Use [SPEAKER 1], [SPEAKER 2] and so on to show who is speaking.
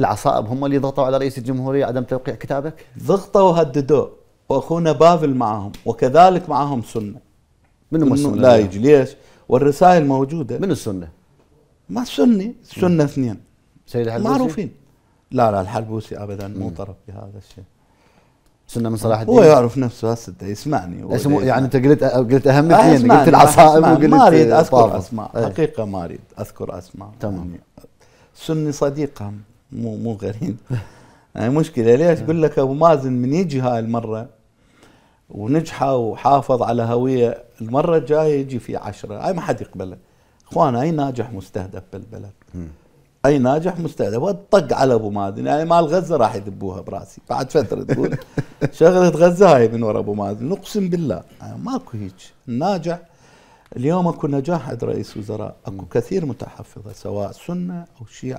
[SPEAKER 1] العصائب هم اللي ضغطوا على رئيس الجمهورية عدم توقيع كتابك؟ ضغطوا وهددوه واخونا بافل معهم وكذلك معهم سنه من هم السنه؟ لا يجي ليش؟ والرسائل موجوده من السنه؟ ما سني سنه اثنين سيد الحلبوسي معروفين لا لا الحلبوسي ابدا مو طرف في هذا الشيء سنه من صلاح الدين هو يعرف
[SPEAKER 2] نفسه هسه يسمعني اسمه يعني انت قلت قلت اهم اثنين قلت العصائب وقلت ما اريد اذكر إيه. اسماء
[SPEAKER 1] حقيقه ما اريد اذكر اسماء تمام يعني سني صديقهم مو مو غريب يعني مشكله ليش؟ اقول نعم. لك ابو مازن من يجي هاي المره ونجح وحافظ على هويه المره الجايه يجي في عشرة هاي ما حد يقبله اخوان اي ناجح مستهدف بالبلد اي ناجح مستهدف طق على ابو مازن يعني مال غزه راح يدبوها براسي بعد فتره تقول شغله غزه هاي من ورا ابو مازن اقسم بالله يعني ماكو هيك الناجح اليوم اكو نجاح عند رئيس وزراء اكو كثير متحفظه سواء سنه او شيعه